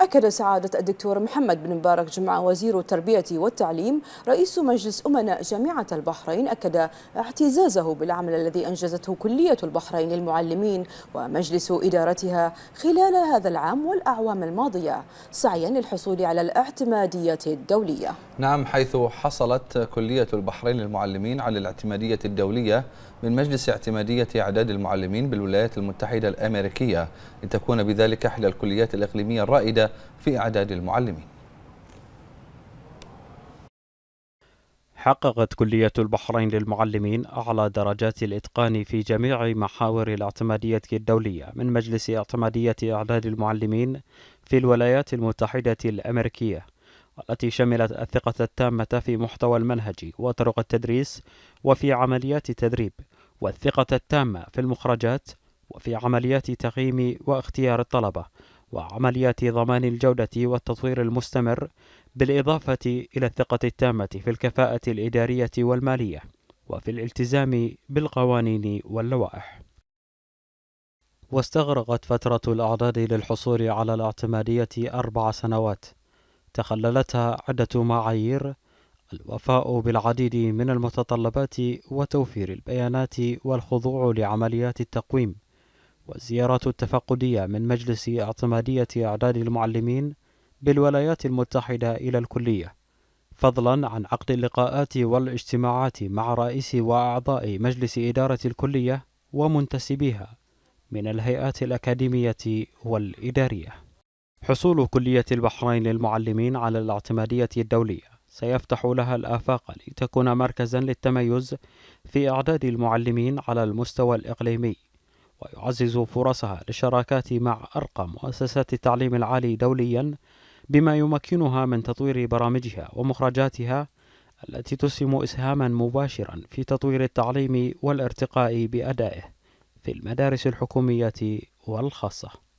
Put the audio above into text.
أكد سعادة الدكتور محمد بن مبارك جمعة وزير التربية والتعليم رئيس مجلس أمناء جامعة البحرين أكد اعتزازه بالعمل الذي أنجزته كلية البحرين للمعلمين ومجلس إدارتها خلال هذا العام والأعوام الماضية سعيا للحصول على الاعتمادية الدولية نعم حيث حصلت كلية البحرين للمعلمين على الاعتمادية الدولية من مجلس اعتمادية أعداد المعلمين بالولايات المتحدة الأمريكية لتكون بذلك إحدى الكليات الإقليمية الرائدة في أعداد المعلمين حققت كلية البحرين للمعلمين أعلى درجات الإتقان في جميع محاور الاعتمادية الدولية من مجلس اعتمادية إعداد المعلمين في الولايات المتحدة الأمريكية التي شملت الثقة التامة في محتوى المنهج وطرق التدريس وفي عمليات التدريب والثقة التامة في المخرجات وفي عمليات تقييم واختيار الطلبة وعمليات ضمان الجودة والتطوير المستمر بالإضافة إلى الثقة التامة في الكفاءة الإدارية والمالية وفي الالتزام بالقوانين واللوائح واستغرقت فترة الأعداد للحصول على الاعتمادية أربع سنوات تخللتها عدة معايير الوفاء بالعديد من المتطلبات وتوفير البيانات والخضوع لعمليات التقويم والزيارات التفقدية من مجلس اعتمادية أعداد المعلمين بالولايات المتحدة إلى الكلية فضلا عن عقد اللقاءات والاجتماعات مع رئيس وأعضاء مجلس إدارة الكلية ومنتسبيها من الهيئات الأكاديمية والإدارية حصول كلية البحرين للمعلمين على الاعتمادية الدولية سيفتح لها الآفاق لتكون مركزا للتميز في إعداد المعلمين على المستوى الإقليمي ويعزز فرصها للشراكات مع أرقى مؤسسات التعليم العالي دوليا بما يمكنها من تطوير برامجها ومخرجاتها التي تسهم إسهاما مباشرا في تطوير التعليم والارتقاء بأدائه في المدارس الحكومية والخاصة